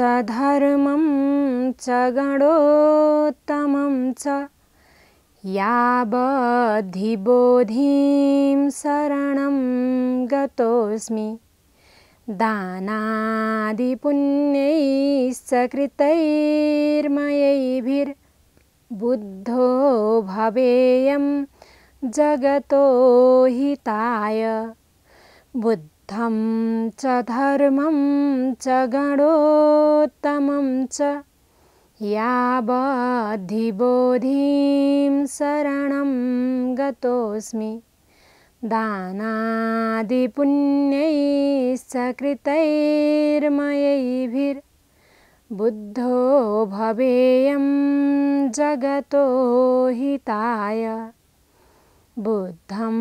च धर्मं च गणोत्तमं च याबद्धिबोधिं शरणं गतोऽस्मि दानादिपुण्यैश्च कृतैर्मयैभिर्बुद्धो भवेयं जगतो हिताय बुद्ध च धर्मं च गणोत्तमं च या बधिबोधिं शरणं गतोऽस्मि दानादिपुण्यै सकृतैर्मयैभिर्बुद्धो भवेयं जगतो हिताय बुद्धं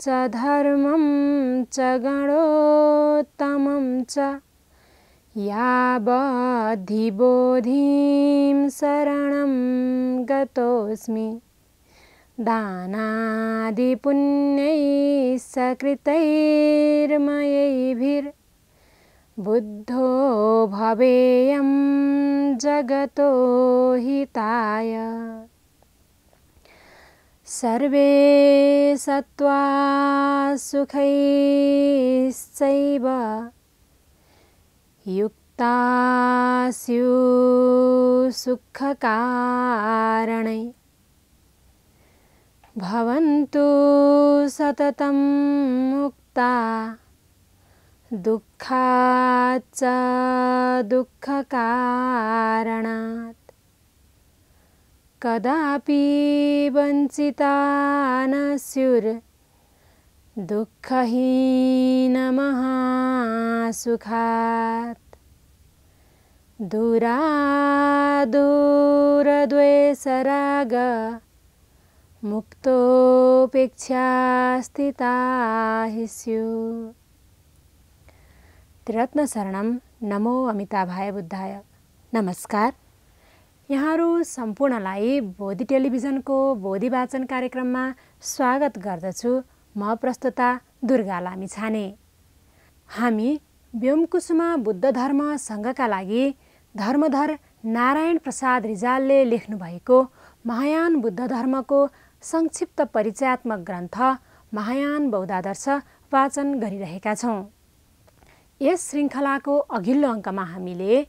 च धर्मं च गणोत्तमं च या बद्धिबोधिं शरणं गतोऽस्मि दानादिपुण्यै सकृतैर्मयैभिर्बुद्धो भवेयं जगतो हिताय सर्वे सत्त्वा सुखैश्चैव युक्ता स्युसुखकारणै भवन्तु सततं मुक्ता दुःखाच्च दुःखकारणात् कदापि वञ्चिता न स्युर् दुःखहीनमहासुखात् दुरादूरद्वेषराग मुक्तोपेक्षा स्थिता हि स्युः त्रिरत्नशरणं नमो अमिताभाय बुद्धाय नमस्कार यहाँहरू सम्पूर्णलाई बोधि टेलिभिजनको भोदी वाचन कार्यक्रममा स्वागत गर्दछु म प्रस्तुता दुर्गा लामी छाने हामी व्योमकुसुमा बुद्ध धर्म सङ्घका लागि धर्मधर नारायण प्रसाद रिजालले लेख्नुभएको महायान बुद्ध धर्मको संक्षिप्त परिचयात्मक ग्रन्थ महायान बौद्धादर्श वाचन गरिरहेका छौँ यस श्रृङ्खलाको अघिल्लो अङ्कमा हामीले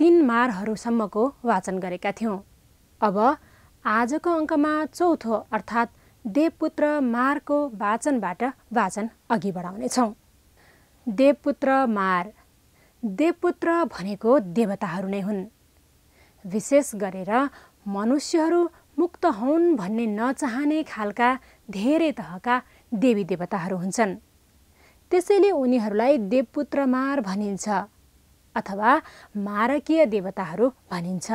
तीन मारहरूसम्मको वाचन गरेका थियौँ अब आजको अङ्कमा चौथो अर्थात् देवपुत्र मारको वाचनबाट वाचन अघि बढाउनेछौँ देवपुत्र मार देवपुत्र भनेको देवताहरू नै हुन् विशेष गरेर मनुष्यहरू मुक्त हुन् भन्ने नचाहने खालका धेरै तहका देवी देवताहरू हुन्छन् त्यसैले उनीहरूलाई देवपुत्र मार भनिन्छ अथवा मारकीय देवताहरू भनिन्छ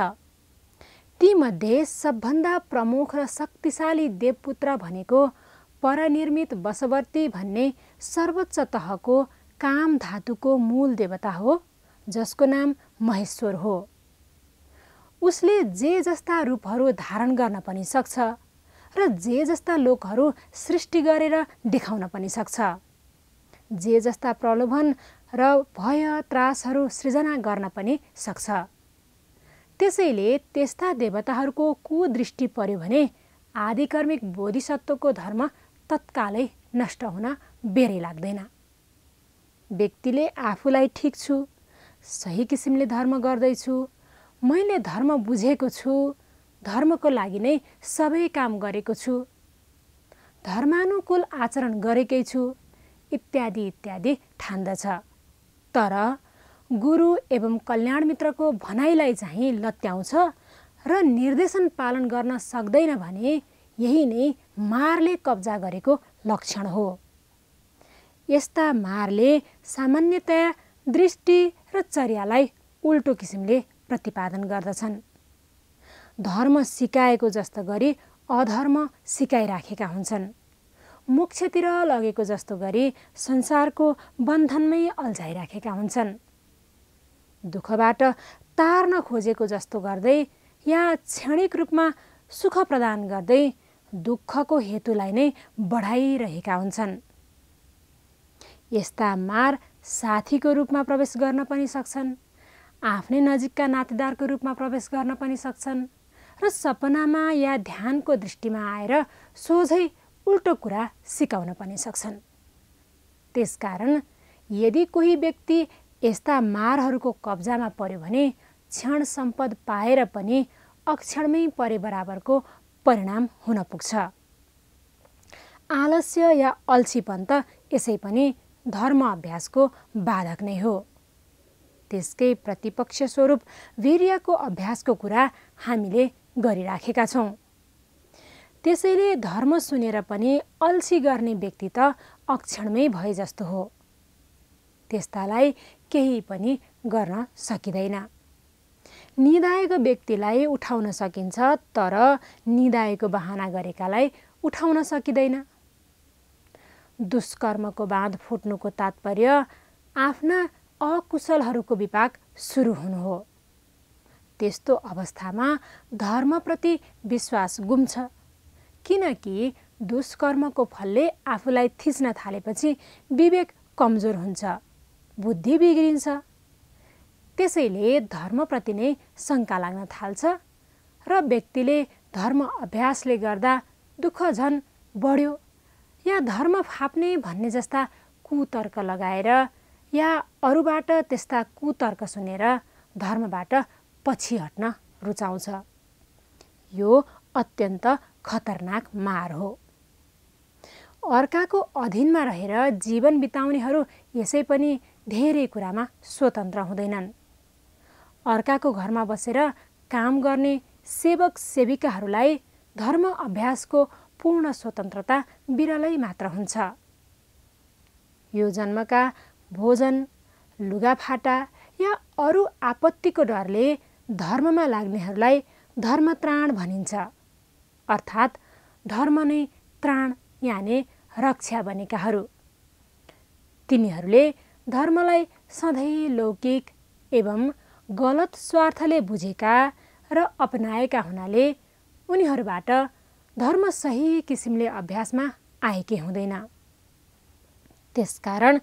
तीमध्ये सबभन्दा प्रमुख र शक्तिशाली देवपुत्र भनेको परनिर्मित वशवर्ती भन्ने सर्वोच्च तहको काम धातुको मूल देवता हो जसको नाम महेश्वर हो उसले जे जस्ता रूपहरू धारण गर्न पनि सक्छ र जे जस्ता लोकहरू सृष्टि गरेर देखाउन पनि सक्छ जे जस्ता प्रलोभन र भय त्रासहरू सृजना गर्न पनि सक्छ त्यसैले त्यस्ता देवताहरूको कुदृष्टि पर्यो भने आधिकर्मिक बोधिसत्वको धर्म तत्कालै नष्ट हुन बेरै लाग्दैन व्यक्तिले आफूलाई ठिक छु सही किसिमले धर्म गर्दैछु मैले धर्म बुझेको छु धर्मको लागि नै सबै काम गरेको छु धर्मानुकूल आचरण गरेकै छु इत्यादि इत्यादि ठान्दछ तर गुरु एवं कल्याण मित्रको भनाइलाई चाहिँ लत्याउँछ र निर्देशन पालन गर्न सक्दैन भने यही नै मारले कब्जा गरेको लक्षण हो यस्ता मारले सामान्यतया दृष्टि र चर्यालाई उल्टो किसिमले प्रतिपादन गर्दछन् धर्म सिकाएको जस्तो गरी अधर्म सिकाइराखेका हुन्छन् मोक्षतिर लगेको जस्तो गरी संसारको बन्धनमै अल्झाइराखेका हुन्छन् दुःखबाट तार्न खोजेको जस्तो गर्दै या क्षणिक रूपमा सुख प्रदान गर्दै दुःखको हेतुलाई नै बढाइरहेका हुन्छन् यस्ता मार साथीको रूपमा प्रवेश गर्न पनि सक्छन् आफ्नै नजिकका नातेदारको रूपमा प्रवेश गर्न पनि सक्छन् र सपनामा या ध्यानको दृष्टिमा आएर सोझै उल्टो कुरा सिकाउन पनि सक्छन् त्यसकारण यदि कोही व्यक्ति यस्ता मारहरूको कब्जामा पर्यो भने क्षण सम्पद पाएर पनि अक्षणमै परे बराबरको परिणाम हुन पुग्छ आलस्य या अल्छीपन त यसै पनि धर्म अभ्यासको बाधक नै हो त्यसकै प्रतिपक्ष स्वरूप वीर्यको अभ्यासको कुरा हामीले गरिराखेका छौँ त्यसैले धर्म सुनेर पनि अल्छी गर्ने व्यक्ति त अक्षणमै भए जस्तो हो त्यस्तालाई केही पनि गर्न सकिँदैन निधाएको व्यक्तिलाई उठाउन सकिन्छ तर निधाएको बहाना गरेकालाई उठाउन सकिँदैन दुष्कर्मको बाँध फुट्नुको तात्पर्य आफ्ना अकुशलहरूको विपाक सुरु हुनु हो त्यस्तो अवस्थामा धर्मप्रति विश्वास गुम्छ किनकि दुष्कर्मको फलले आफूलाई थिच्न थालेपछि विवेक कमजोर हुन्छ बुद्धि बिग्रिन्छ त्यसैले धर्मप्रति नै शङ्का लाग्न थाल्छ र व्यक्तिले धर्म अभ्यासले गर्दा दुःख झन् बढ्यो या धर्म फाप्ने भन्ने जस्ता कुतर्क लगाएर या अरूबाट त्यस्ता कुतर्क सुनेर धर्मबाट पछि हट्न रुचाउँछ यो अत्यन्त खतरनाक मार हो अर्काको अधीनमा रहेर जीवन बिताउनेहरू यसै पनि धेरै कुरामा स्वतन्त्र हुँदैनन् अर्काको घरमा बसेर काम गर्ने सेवक सेविकाहरूलाई धर्म अभ्यासको पूर्ण स्वतन्त्रता बिरलै मात्र हुन्छ यो जन्मका भोजन लुगाफाटा या अरू आपत्तिको डरले धर्ममा लाग्नेहरूलाई धर्मत्राण भनिन्छ अर्थात् धर्म नै त्राण यानि रक्षा बनेकाहरू तिनीहरूले धर्मलाई सधैँ लौकिक एवं गलत स्वार्थले बुझेका र अपनाएका हुनाले उनीहरूबाट धर्म सही किसिमले अभ्यासमा आएकै हुँदैन त्यसकारण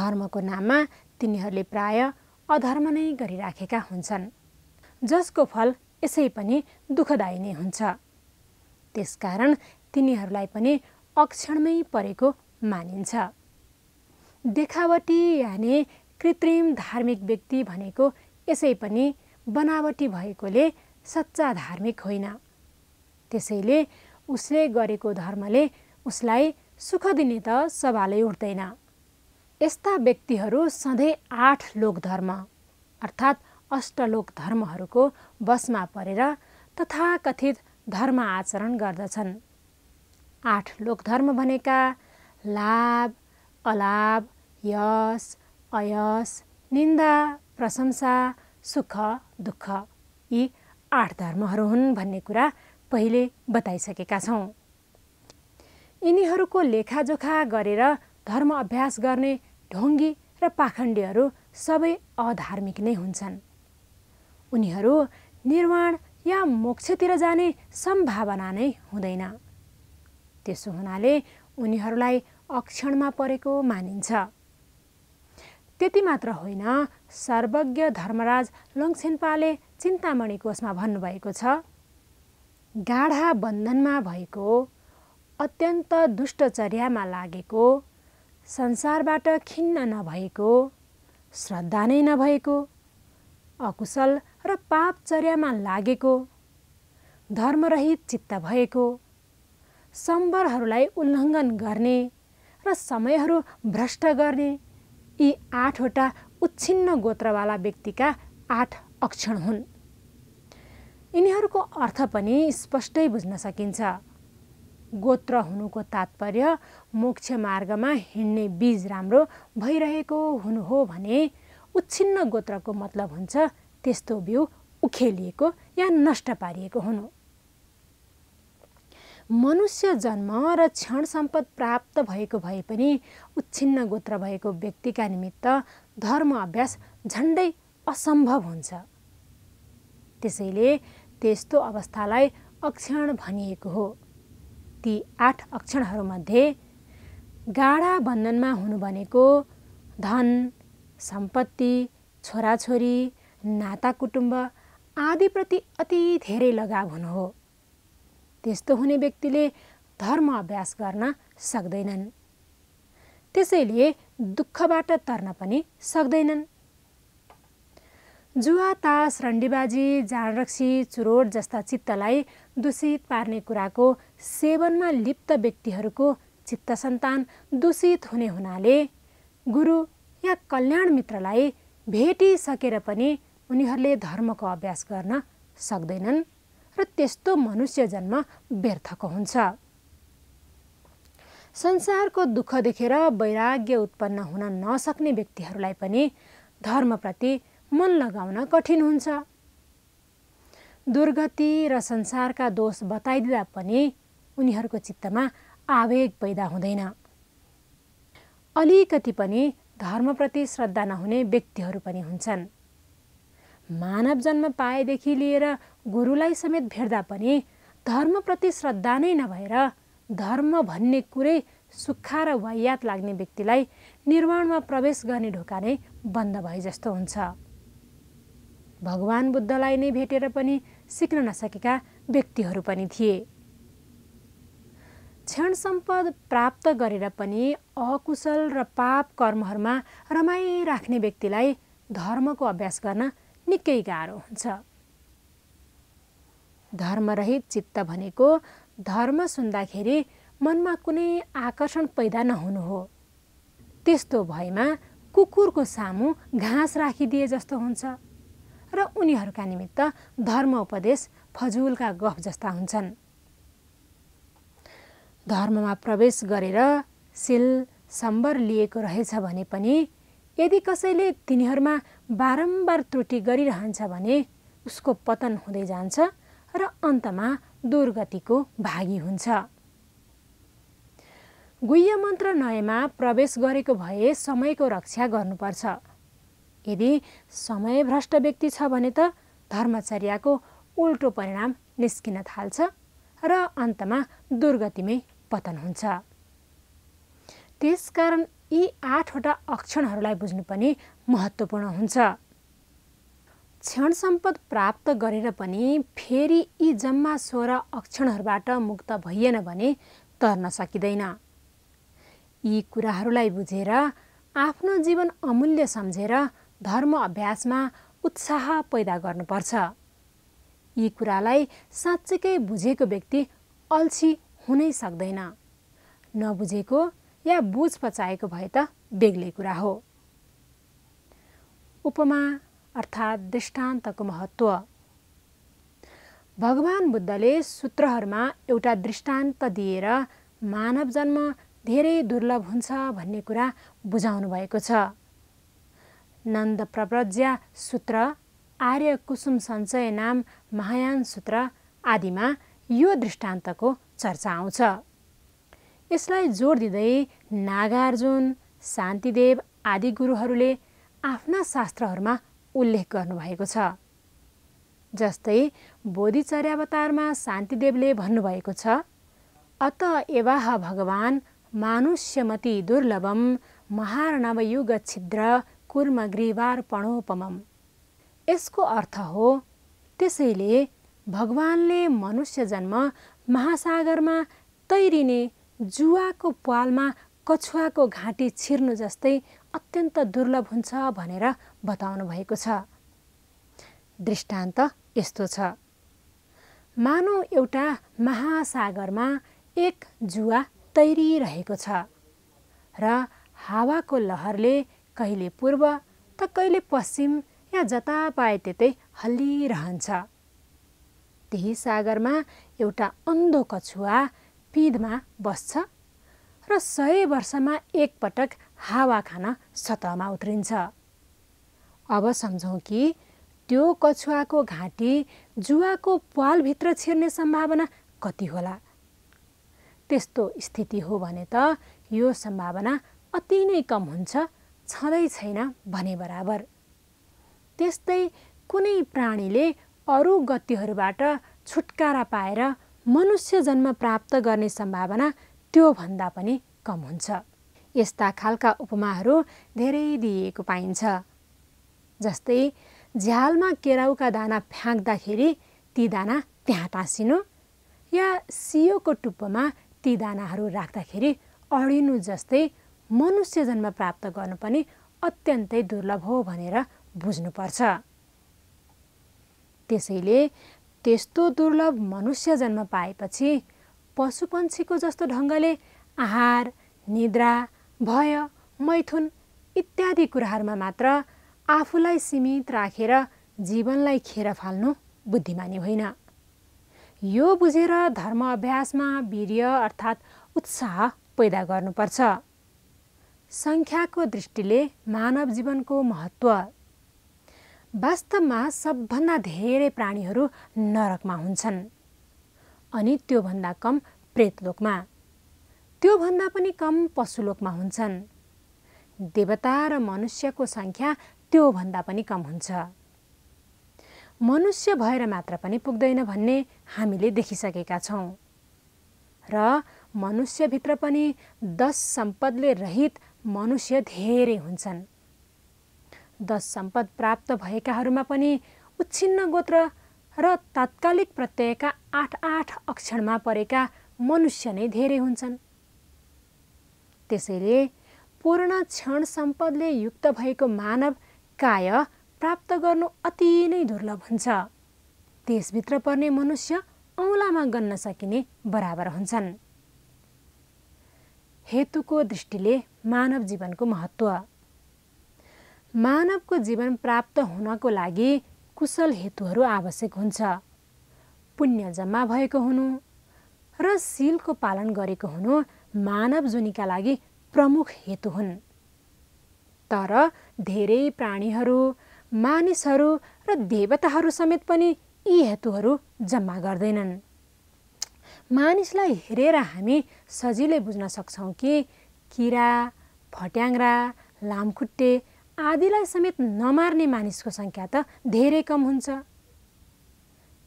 धर्मको नाममा तिनीहरूले प्राय अधर्म नै गरिराखेका हुन्छन् जसको फल यसै पनि दुःखदायी नै हुन्छ त्यसकारण तिनीहरूलाई पनि अक्षणमै परेको मानिन्छ देखावटी यानि कृत्रिम धार्मिक व्यक्ति भनेको यसै पनि बनावटी भएकोले सच्चा धार्मिक होइन त्यसैले उसले गरेको धर्मले उसलाई सुख दिने त सवालै उठ्दैन यस्ता व्यक्तिहरू सधैँ आठ लोक धर्म अर्थात् अष्टलोक धर्महरूको बसमा परेर तथाकथित धर्म आचरण गर्दछन् आठ लोकधर्म भनेका लाभ अलाभ यश अयस निन्दा प्रशंसा सुख दुःख यी आठ धर्महरू हुन् भन्ने कुरा पहिले बताइसकेका छौँ यिनीहरूको लेखाजोखा गरेर धर्म अभ्यास गर्ने ढोङ्गी र पाखण्डीहरू सबै अधार्मिक नै हुन्छन् उनीहरू निर्माण या मोक्षतिर जाने सम्भावना नै हुँदैन त्यसो हुनाले उनीहरूलाई अक्षणमा परेको मानिन्छ त्यति मात्र होइन सर्वज्ञ धर्मराज लङ्सेन्पाले चिन्तामणि कोषमा भन्नुभएको छ गाढा बन्धनमा भएको अत्यन्त दुष्टचर्यामा लागेको संसारबाट खिन्न नभएको श्रद्धा नै नभएको अकुशल र पापचर्यामा लागेको धर्मरहित चित्त भएको सम्बरहरूलाई उल्लङ्घन गर्ने र समयहरू भ्रष्ट गर्ने यी आठवटा उच्छिन्न गोत्रवाला व्यक्तिका आठ अक्षण हुन् यिनीहरूको अर्थ पनि स्पष्टै बुझ्न सकिन्छ गोत्र हुनुको तात्पर्य मोक्ष मार्गमा हिँड्ने बीज राम्रो भइरहेको हुनु हो भने उच्छिन्न गोत्रको मतलब हुन्छ त्यस्तो बिउ उखेलिएको या नष्ट पारिएको हुनु मनुष्य जन्म र क्षण सम्पद प्राप्त भएको भए पनि उच्छिन्न गोत्र भएको व्यक्तिका निमित्त धर्म अभ्यास झन्डै असम्भव हुन्छ त्यसैले त्यस्तो अवस्थालाई अक्षण भनिएको हो ती आठ अक्षरहरूमध्ये गाढा बन्धनमा हुनु भनेको धन सम्पत्ति छोराछोरी नाता कुटुम्ब आदिप्रति अति धेरै लगाव हुनु हो त्यस्तो हुने व्यक्तिले धर्म अभ्यास गर्न सक्दैनन् त्यसैले दुःखबाट तर्न पनि सक्दैनन् जुवा तास रन्डीबाजी जाँडरक्सी चुरोट जस्ता चित्तलाई दूषित पार्ने कुराको सेवनमा लिप्त व्यक्तिहरूको चित्त सन्तान दूषित हुने हुनाले गुरु या कल्याण मित्रलाई भेटिसकेर पनि उनीहरूले धर्मको अभ्यास गर्न सक्दैनन् र त्यस्तो मनुष्य जन्म व्यर्थको हुन्छ संसारको दुःख देखेर वैराग्य उत्पन्न हुन नसक्ने व्यक्तिहरूलाई पनि धर्मप्रति मन लगाउन कठिन हुन्छ दुर्गति र संसारका दोष बताइदिँदा पनि उनीहरूको चित्तमा आवेग पैदा हुँदैन अलिकति पनि धर्मप्रति श्रद्धा नहुने व्यक्तिहरू पनि हुन्छन् मानव जन्म पाएदेखि लिएर गुरुलाई समेत भेट्दा पनि धर्मप्रति श्रद्धा नै नभएर धर्म भन्ने कुरै सुक्खा र वायात लाग्ने व्यक्तिलाई निर्माणमा प्रवेश गर्ने ढोका नै बन्द भए जस्तो हुन्छ भगवान् बुद्धलाई नै भेटेर पनि सिक्न नसकेका व्यक्तिहरू पनि थिए क्षण सम्पद प्राप्त गरेर पनि अकुशल र पाप कर्महरूमा रमाइराख्ने व्यक्तिलाई धर्मको अभ्यास गर्न निकै गाह्रो हुन्छ धर्मरहित चित्त भनेको धर्म सुन्दाखेरि मनमा कुनै आकर्षण पैदा नहुनु हो त्यस्तो भएमा कुकुरको सामु घाँस राखिदिए जस्तो हुन्छ र उनीहरूका निमित्त धर्म उपदेश फजुलका गफ जस्ता हुन्छन् धर्ममा प्रवेश गरेर सिल सम्बर लिएको रहेछ भने पनि यदि कसैले तिनीहरूमा बारम्बार त्रुटि गरिरहन्छ भने उसको पतन हुँदै जान्छ र अन्तमा दुर्गतिको भागी हुन्छ गुह्य मन्त्र नयमा प्रवेश गरेको भए समयको रक्षा गर्नुपर्छ यदि समय भ्रष्ट व्यक्ति छ भने त धर्मचर्याको उल्टो परिणाम निस्किन थाल्छ र अन्तमा दुर्गतिमै पतन हुन्छ त्यसकारण यी आठवटा अक्षणहरूलाई बुझ्नु पनि महत्त्वपूर्ण हुन्छ क्षण सम्पद प्राप्त गरेर पनि फेरि यी जम्मा सोह्र अक्षणहरूबाट मुक्त भइएन भने तर्न सकिँदैन यी कुराहरूलाई बुझेर आफ्नो जीवन अमूल्य सम्झेर धर्म अभ्यासमा उत्साह पैदा गर्नुपर्छ यी कुरालाई साँच्चैकै बुझेको व्यक्ति अल्छी हुनै सक्दैन नबुझेको या बुझ पचाएको भए त बेग्लै कुरा हो उपमा अर्थात् दृष्टान्तको महत्त्व भगवान् बुद्धले सूत्रहरूमा एउटा दृष्टान्त दिएर मानव जन्म धेरै दुर्लभ हुन्छ भन्ने कुरा बुझाउनु भएको छ नन्द प्रव्रज्या सूत्र आर्य कुसुम सञ्चय नाम महायान सूत्र आदिमा यो दृष्टान्तको चर्चा आउँछ यसलाई जोड दिँदै नागार्जुन शान्तिदेव आदि गुरुहरूले आफ्ना शास्त्रहरूमा उल्लेख गर्नुभएको छ जस्तै बोधिचर्यावतारमा शान्तिदेवले भन्नुभएको छ अत एवाह भगवान् मानुष्यमती दुर्लभम महारणवयुग छिद्र पणोपमम यसको अर्थ हो त्यसैले भगवानले मनुष्य जन्म महासागरमा तैरिने जुवाको पालमा कछुवाको घाँटी छिर्नु जस्तै अत्यन्त दुर्लभ हुन्छ भनेर बताउनु भएको छ दृष्टान्त यस्तो छ मानौ एउटा महासागरमा एक जुवा तैरिरहेको छ र हावाको लहरले कहिले पूर्व त कहिले पश्चिम या जता पाए त्यतै हल्लिरहन्छ त्यही सागरमा एउटा अन्धो कछुवा पिँधमा बस्छ र सय वर्षमा एकपटक हावा खान सतहमा उत्रिन्छ अब सम्झौँ कि त्यो कछुवाको घाँटी जुवाको प्वालभित्र छिर्ने सम्भावना कति होला त्यस्तो स्थिति हो भने त यो सम्भावना अति नै कम हुन्छ छँदै छैन भने बराबर त्यस्तै कुनै प्राणीले अरू गतिहरूबाट छुटकारा पाएर मनुष्य जन्म प्राप्त गर्ने सम्भावना त्योभन्दा पनि कम हुन्छ यस्ता खालका उपमाहरू धेरै दिइएको पाइन्छ जस्तै झ्यालमा केराउका दाना फ्याँक्दाखेरि ती दाना त्यहाँ टाँसिनु या सियोको टुप्पोमा ती दानाहरू राख्दाखेरि अडिनु जस्तै मनुष्य जन्म प्राप्त गर्नु पनि अत्यन्तै दुर्लभ हो भनेर बुझ्नुपर्छ त्यसैले त्यस्तो दुर्लभ मनुष्य जन्म पाएपछि पशुपन्छीको जस्तो ढङ्गले आहार निद्रा भय मैथुन इत्यादि कुराहरूमा मात्र आफूलाई सीमित राखेर जीवनलाई खेर फाल्नु बुद्धिमानी होइन यो बुझेर धर्म अभ्यासमा वीर्य अर्थात् उत्साह पैदा गर्नुपर्छ सङ्ख्याको दृष्टिले मानव जीवनको महत्त्व वास्तवमा सबभन्दा धेरै प्राणीहरू नरकमा हुन्छन् अनि त्योभन्दा कम प्रेतलोकमा त्योभन्दा पनि कम पशुलोकमा हुन्छन् देवता र मनुष्यको सङ्ख्या त्योभन्दा पनि कम हुन्छ मनुष्य भएर मात्र पनि पुग्दैन भन्ने हामीले देखिसकेका छौँ र मनुष्यभित्र पनि दस सम्पदले रहित मनुष्य धेरै हुन्छन् दश सम्पद प्राप्त भएकाहरूमा पनि उच्छिन्न गोत्र र तात्कालिक प्रत्ययका आठ आठ अक्षरमा परेका मनुष्य नै धेरै हुन्छन् त्यसैले पूर्ण क्षण सम्पदले युक्त भएको मानव काय प्राप्त गर्नु अति नै दुर्लभ हुन्छ देशभित्र पर्ने मनुष्य औँलामा गन्न सकिने बराबर हुन्छन् हेतुको दृष्टिले मानव जीवनको महत्त्व मानवको जीवन प्राप्त हुनको लागि कुशल हेतुहरू आवश्यक हुन्छ पुण्य जम्मा भएको हुनु र सिलको पालन गरेको हुनु मानव जुनीका लागि प्रमुख हेतु हुन् तर धेरै प्राणीहरू मानिसहरू र देवताहरू समेत पनि यी हेतुहरू जम्मा गर्दैनन् मानिसलाई हेरेर हामी सजिलै बुझ्न सक्छौँ कि किरा फट्याङ्रा लामखुट्टे आदिलाई समेत नमार्ने मानिसको सङ्ख्या त धेरै कम हुन्छ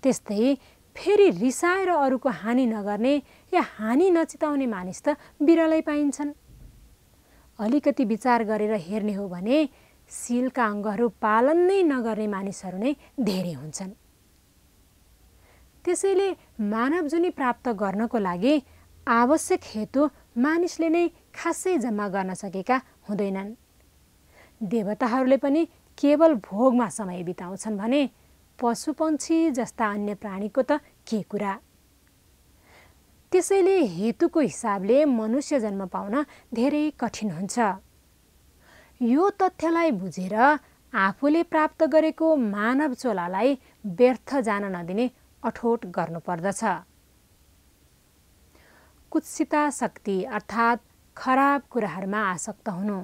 त्यस्तै फेरि रिसाएर अरूको हानि नगर्ने या हानि नचिताउने मानिस त बिरलै पाइन्छन् अलिकति विचार गरेर हेर्ने हो भने सिलका अङ्गहरू पालन नै नगर्ने मानिसहरू नै धेरै हुन्छन् त्यसैले मानव जुनी प्राप्त गर्नको लागि आवश्यक हेतु मानिसले नै खासै जम्मा गर्न सकेका हुँदैनन् देवताहरूले पनि केवल भोगमा समय बिताउँछन् भने पशुपक्षी जस्ता अन्य प्राणीको त के कुरा त्यसैले हेतुको हिसाबले मनुष्य जन्म पाउन धेरै कठिन हुन्छ यो तथ्यलाई बुझेर आफूले प्राप्त गरेको मानव चोलालाई व्यर्थ जान नदिने अठोट गर्नुपर्दछ कुत्सिता शक्ति अर्थात् खराब कुराहरूमा आसक्त हुनु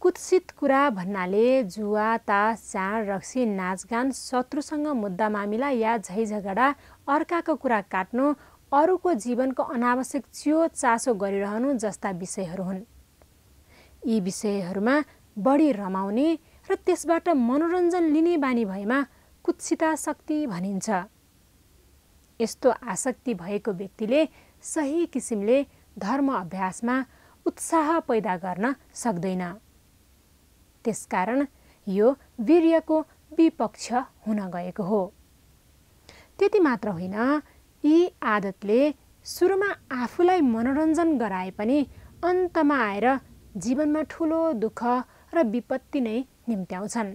कुत्सित कुरा भन्नाले जुवा तास चाँड रक्सी नाचगान शत्रुसँग मुद्दा मामिला या झैझगडा अर्काको कुरा काट्नु अरूको जीवनको अनावश्यक चियो चासो गरिरहनु जस्ता विषयहरू हुन् यी विषयहरूमा बढी रमाउने र त्यसबाट मनोरञ्जन लिने बानी भएमा कुत्सिता शक्ति भनिन्छ यस्तो आसक्ति भएको व्यक्तिले सही किसिमले धर्म अभ्यासमा उत्साह पैदा गर्न सक्दैन त्यसकारण यो वीर्यको विपक्ष हुन गएको हो त्यति मात्र होइन यी आदतले सुरुमा आफूलाई मनोरञ्जन गराए पनि अन्तमा आएर जीवनमा ठुलो दुःख र विपत्ति नै निम्त्याउँछन्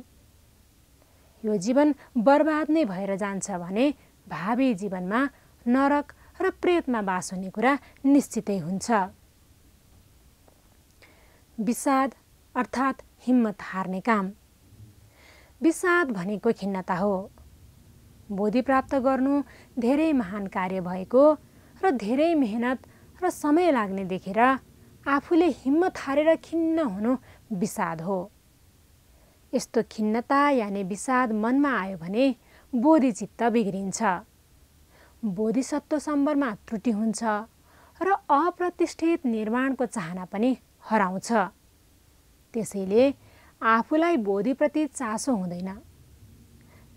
यो जीवन बर्बाद नै भएर जान्छ भने भावी जीवनमा नरक र प्रेतमा बास हुने कुरा निश्चितै हुन्छ विषाद अर्थात् हिम्मत हार्ने काम विषाद भनेको खिन्नता हो बोधि प्राप्त गर्नु धेरै महान कार्य भएको र धेरै मेहनत र समय लाग्ने देखेर आफूले हिम्मत हारेर खिन्न हुनु विषाद हो यस्तो खिन्नता यानि विषाद मनमा आयो भने बोधिचित्त बिग्रिन्छ बोधिसत्व सम्बरमा त्रुटि हुन्छ र अप्रतिष्ठित निर्माणको चाहना पनि हराउँछ त्यसैले आफूलाई बोधिप्रति चासो हुँदैन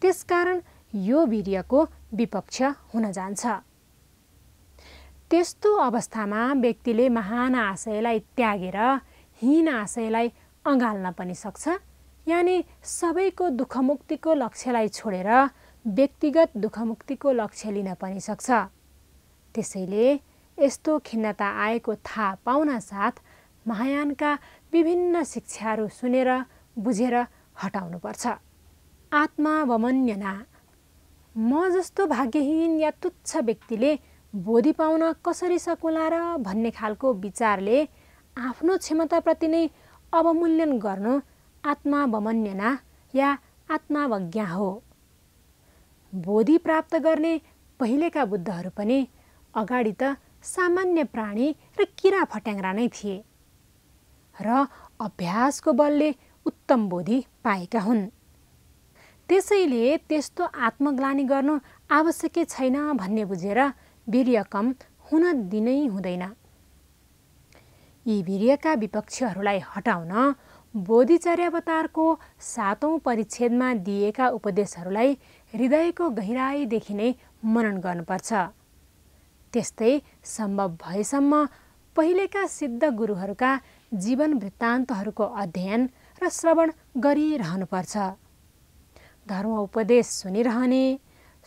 त्यसकारण यो वीर्यको विपक्ष हुन जान्छ त्यस्तो अवस्थामा व्यक्तिले महान आशयलाई त्यागेर हीन आशयलाई अँगाल्न पनि सक्छ यानि सबैको दुःखमुक्तिको लक्ष्यलाई छोडेर व्यक्तिगत दुःखमुक्तिको लक्ष्य लिन पनि सक्छ त्यसैले यस्तो खिन्नता आएको थाहा पाउन साथ महायानका विभिन्न शिक्षाहरू सुनेर बुझेर हटाउनुपर्छ आत्मावमन्यना म जस्तो भाग्यहीन या तुच्छ व्यक्तिले बोधि पाउन कसरी सकुला र भन्ने खालको विचारले आफ्नो क्षमताप्रति नै अवमूल्यन गर्नु आत्मावमन्यना या आत्मावज्ञा हो बोधि प्राप्त गर्ने पहिलेका बुद्धहरू पनि अगाडि त सामान्य प्राणी र किरा फट्याङ्ग्रा नै थिए र अभ्यासको बलले उत्तम बोधि पाएका हुन् त्यसैले त्यस्तो आत्मग्लानी गर्नु आवश्यकै छैन भन्ने बुझेर कम हुन दिनै हुँदैन यी वीर्यका विपक्षहरूलाई हटाउन बोधिचर्यावतारको सातौँ परिच्छेदमा दिएका उपदेशहरूलाई हृदयको गहिराईदेखि नै मनन गर्नुपर्छ त्यस्तै सम्भव भएसम्म पहिलेका सिद्ध गुरुहरूका जीवन वृत्तान्तहरूको अध्ययन र श्रवण गरिरहनुपर्छ धर्म उपदेश सुनिरहने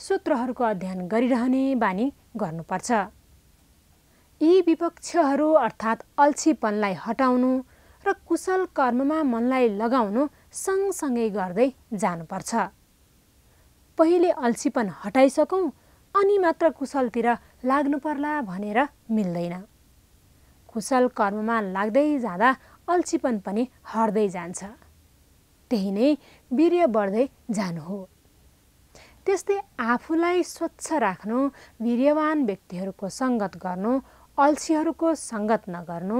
सूत्रहरूको अध्ययन गरिरहने बानी गर्नुपर्छ यी विपक्षहरू अर्थात् अल्छीपनलाई हटाउनु र कुशल कर्ममा मनलाई लगाउनु सँगसँगै गर्दै जानुपर्छ पहिले अल्छीपन हटाइसकौँ अनि मात्र कुशलतिर लाग्नुपर्ला भनेर मिल्दैन कुशल कर्ममा लाग्दै जाँदा अल्छीपन पनि हट्दै जान्छ त्यही नै वीर्य बढ्दै जानु हो त्यस्तै आफूलाई स्वच्छ राख्नु वीर्यवान व्यक्तिहरूको सङ्गत गर्नु अल्छीहरूको सङ्गत नगर्नु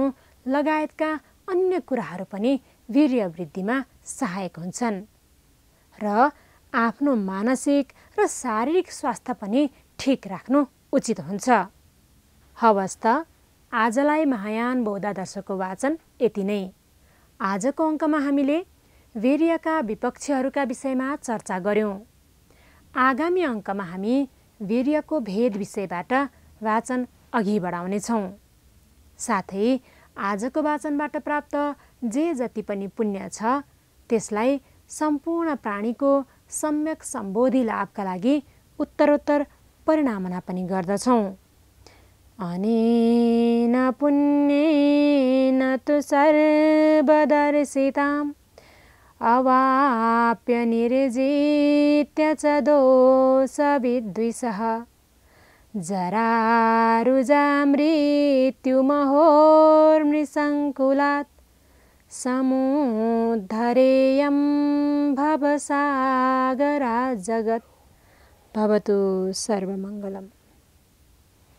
लगायतका अन्य कुराहरू पनि वीर्य वृद्धिमा सहायक हुन्छन् र आफ्नो मानसिक र शारीरिक स्वास्थ्य पनि ठिक राख्नु उचित हुन्छ हवस् त आजलाई महायान बौद्ध दर्शकको वाचन यति नै आजको अङ्कमा हामीले वीर्यका विपक्षहरूका विषयमा चर्चा गऱ्यौँ आगामी अङ्कमा हामी वीर्यको भेद विषयबाट वाचन अघि बढाउनेछौँ साथै आजको वाचनबाट प्राप्त जे जति पनि पुण्य छ त्यसलाई सम्पूर्ण प्राणीको सम्यक सम्बोधि लाभका लागि उत्तरोत्तर परिणामना पनि गर्दछौँ अनेन पुण्येन तु सर्वदर्शिताम् अवाप्य निर्जित्य च दोषविद्विषः जरारुजा मृत्युमहोर्मृसङ्कुलात् समुद्धरेयं भवसागरा जगत् भवतु सर्वमङ्गलम्